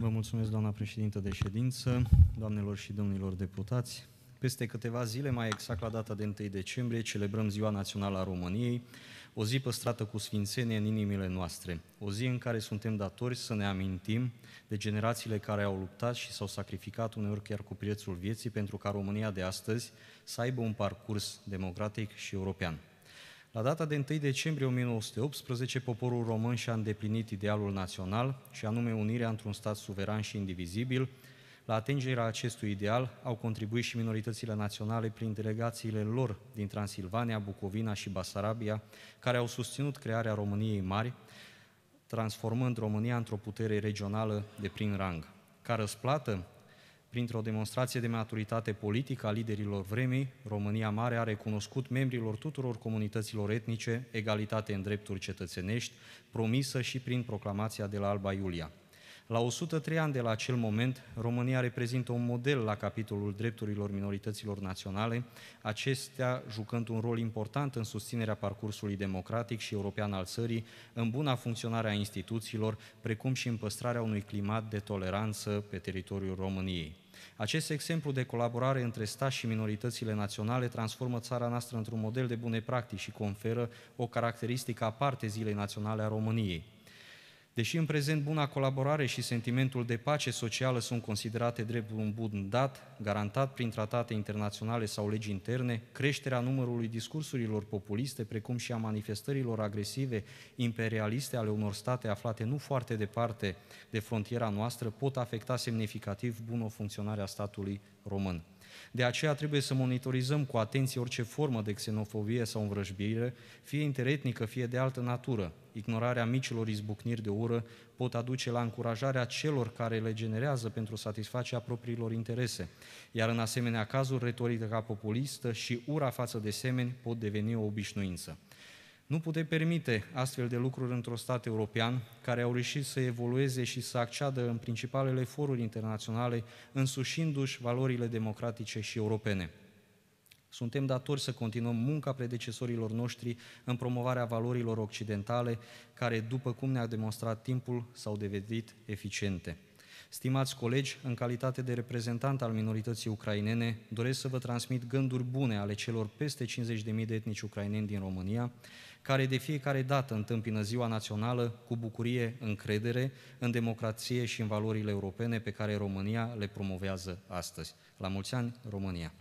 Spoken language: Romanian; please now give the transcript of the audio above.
Vă mulțumesc, doamna președintă de ședință, doamnelor și domnilor deputați. Peste câteva zile, mai exact la data de 1 decembrie, celebrăm Ziua Națională a României, o zi păstrată cu sfințenie în inimile noastre, o zi în care suntem datori să ne amintim de generațiile care au luptat și s-au sacrificat uneori chiar cu prețul vieții pentru ca România de astăzi să aibă un parcurs democratic și european. La data de 1 decembrie 1918, poporul român și-a îndeplinit idealul național, și anume unirea într-un stat suveran și indivizibil. La atingerea acestui ideal au contribuit și minoritățile naționale prin delegațiile lor din Transilvania, Bucovina și Basarabia, care au susținut crearea României mari, transformând România într-o putere regională de prin rang. Ca răsplată, printr-o demonstrație de maturitate politică a liderilor vremii, România Mare a recunoscut membrilor tuturor comunităților etnice egalitate în drepturi cetățenești, promisă și prin proclamația de la Alba Iulia. La 103 ani de la acel moment, România reprezintă un model la capitolul drepturilor minorităților naționale, acestea jucând un rol important în susținerea parcursului democratic și european al țării, în buna funcționare a instituțiilor, precum și în păstrarea unui climat de toleranță pe teritoriul României. Acest exemplu de colaborare între stat și minoritățile naționale transformă țara noastră într-un model de bune practici și conferă o caracteristică aparte Zilei Naționale a României. Deși în prezent buna colaborare și sentimentul de pace socială sunt considerate drept un bun dat, garantat prin tratate internaționale sau legi interne, creșterea numărului discursurilor populiste, precum și a manifestărilor agresive imperialiste ale unor state aflate nu foarte departe de frontiera noastră, pot afecta semnificativ bună funcționare a statului român. De aceea trebuie să monitorizăm cu atenție orice formă de xenofobie sau învrăjbire, fie interetnică, fie de altă natură. Ignorarea micilor izbucniri de ură pot aduce la încurajarea celor care le generează pentru satisfacerea propriilor interese. Iar în asemenea cazuri, retorica populistă și ura față de semeni pot deveni o obișnuință. Nu putem permite astfel de lucruri într-un stat european care au reușit să evolueze și să acceadă în principalele foruri internaționale, însușindu-și valorile democratice și europene. Suntem datori să continuăm munca predecesorilor noștri în promovarea valorilor occidentale, care, după cum ne-a demonstrat timpul, s-au devenit eficiente. Stimați colegi, în calitate de reprezentant al minorității ucrainene, doresc să vă transmit gânduri bune ale celor peste 50.000 de etnici ucraineni din România, care de fiecare dată întâmpină Ziua Națională cu bucurie, încredere în democrație și în valorile europene pe care România le promovează astăzi. La mulți ani, România!